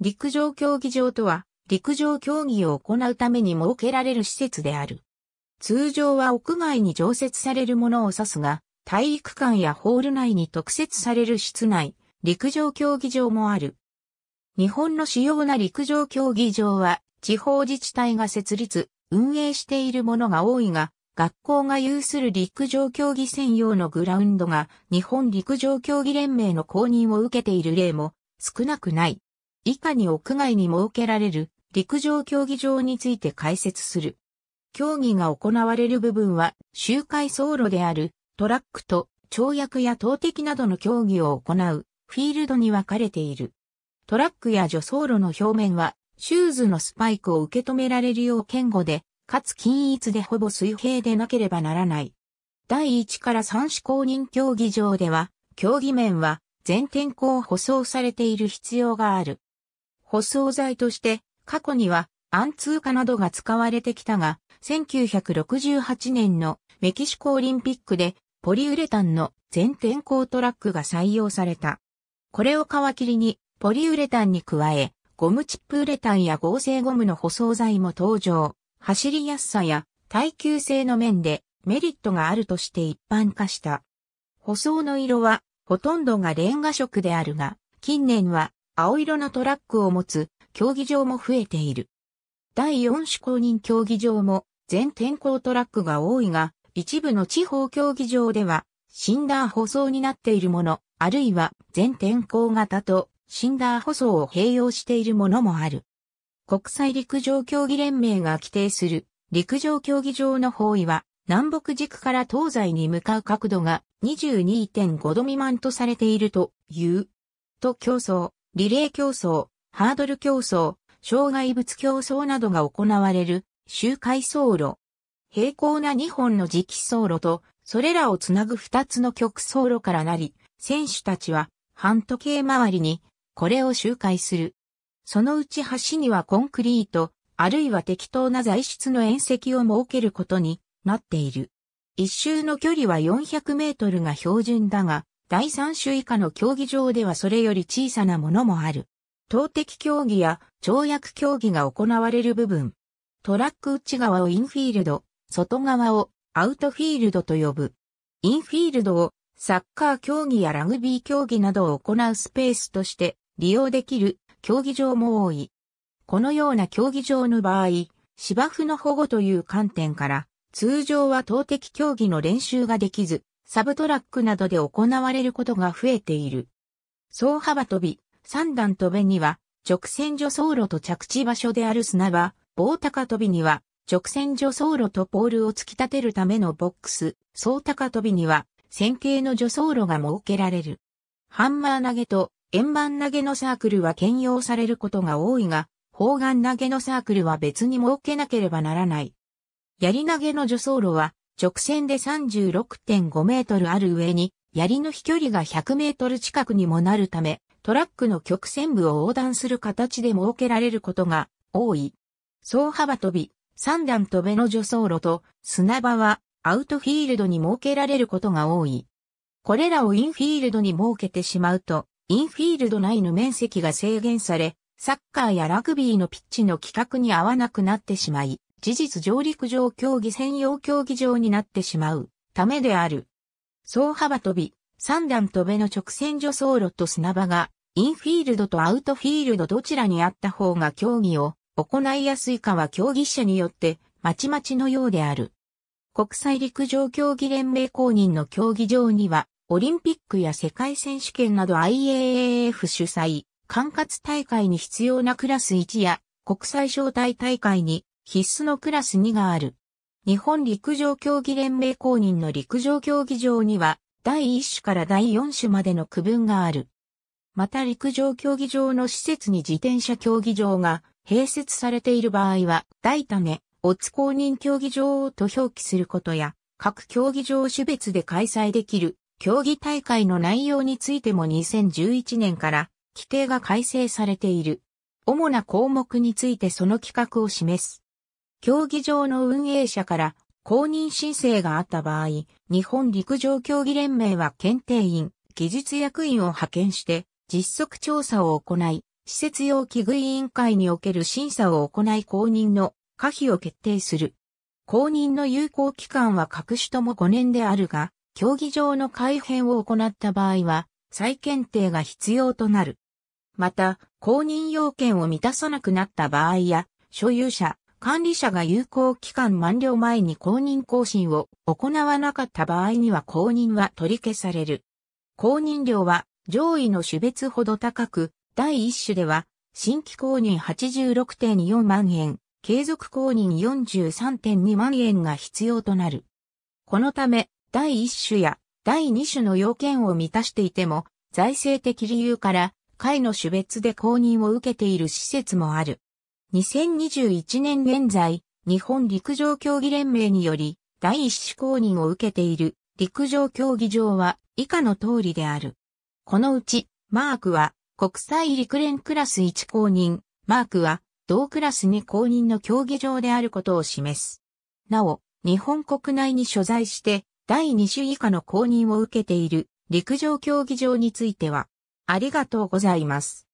陸上競技場とは、陸上競技を行うために設けられる施設である。通常は屋外に常設されるものを指すが、体育館やホール内に特設される室内、陸上競技場もある。日本の主要な陸上競技場は、地方自治体が設立、運営しているものが多いが、学校が有する陸上競技専用のグラウンドが日本陸上競技連盟の公認を受けている例も少なくない。以下に屋外に設けられる陸上競技場について解説する。競技が行われる部分は周回走路であるトラックと跳躍や投擲などの競技を行うフィールドに分かれている。トラックや助走路の表面はシューズのスパイクを受け止められるよう堅固で、かつ均一でほぼ水平でなければならない。第1から3試行人競技場では、競技面は全天候舗装されている必要がある。舗装材として、過去には、暗通貨などが使われてきたが、1968年のメキシコオリンピックで、ポリウレタンの全天候トラックが採用された。これを皮切りに、ポリウレタンに加え、ゴムチップウレタンや合成ゴムの舗装材も登場。走りやすさや耐久性の面でメリットがあるとして一般化した。舗装の色はほとんどがレンガ色であるが、近年は青色のトラックを持つ競技場も増えている。第4種公認競技場も全天候トラックが多いが、一部の地方競技場では、シンダー舗装になっているもの、あるいは全天候型とシンダー舗装を併用しているものもある。国際陸上競技連盟が規定する陸上競技場の方位は南北軸から東西に向かう角度が22.5度未満とされているという。と競争。リレー競争、ハードル競争、障害物競争などが行われる周回走路。平行な2本の磁気走路と、それらをつなぐ2つの極走路からなり、選手たちは半時計回りにこれを周回する。そのうち橋にはコンクリート、あるいは適当な材質の縁石を設けることになっている。一周の距離は400メートルが標準だが、第3種以下の競技場ではそれより小さなものもある。投擲競技や跳躍競技が行われる部分。トラック内側をインフィールド、外側をアウトフィールドと呼ぶ。インフィールドをサッカー競技やラグビー競技などを行うスペースとして利用できる競技場も多い。このような競技場の場合、芝生の保護という観点から、通常は投擲競技の練習ができず、サブトラックなどで行われることが増えている。総幅飛び、三段飛べには、直線助走路と着地場所である砂場、棒高飛びには、直線助走路とポールを突き立てるためのボックス、総高飛びには、線形の助走路が設けられる。ハンマー投げと円盤投げのサークルは兼用されることが多いが、砲丸投げのサークルは別に設けなければならない。槍投げの助走路は、直線で36.5メートルある上に、槍の飛距離が100メートル近くにもなるため、トラックの曲線部を横断する形で設けられることが多い。総幅飛び、三段飛べの助走路と砂場はアウトフィールドに設けられることが多い。これらをインフィールドに設けてしまうと、インフィールド内の面積が制限され、サッカーやラグビーのピッチの規格に合わなくなってしまい、事実上陸上競技専用競技場になってしまうためである。総幅飛び、三段飛べの直線助走路と砂場が、インフィールドとアウトフィールドどちらにあった方が競技を行いやすいかは競技者によってまちまちのようである。国際陸上競技連盟公認の競技場には、オリンピックや世界選手権など IAAF 主催、管轄大会に必要なクラス1や国際招待大会に必須のクラス2がある。日本陸上競技連盟公認の陸上競技場には、第1種から第4種までの区分がある。また陸上競技場の施設に自転車競技場が併設されている場合は、大種、オツ公認競技場と表記することや、各競技場種別で開催できる競技大会の内容についても2011年から規定が改正されている。主な項目についてその規格を示す。競技場の運営者から公認申請があった場合、日本陸上競技連盟は検定員、技術役員を派遣して実測調査を行い、施設用器具委員会における審査を行い公認の可否を決定する。公認の有効期間は各種とも5年であるが、競技場の改変を行った場合は、再検定が必要となる。また、公認要件を満たさなくなった場合や、所有者、管理者が有効期間満了前に公認更新を行わなかった場合には公認は取り消される。公認料は上位の種別ほど高く、第一種では新規公認86.4万円、継続公認43.2万円が必要となる。このため、第一種や第二種の要件を満たしていても、財政的理由から、会の種別で公認を受けている施設もある。2021年現在、日本陸上競技連盟により、第一種公認を受けている陸上競技場は以下の通りである。このうち、マークは国際陸連クラス1公認、マークは同クラス2公認の競技場であることを示す。なお、日本国内に所在して第2種以下の公認を受けている陸上競技場については、ありがとうございます。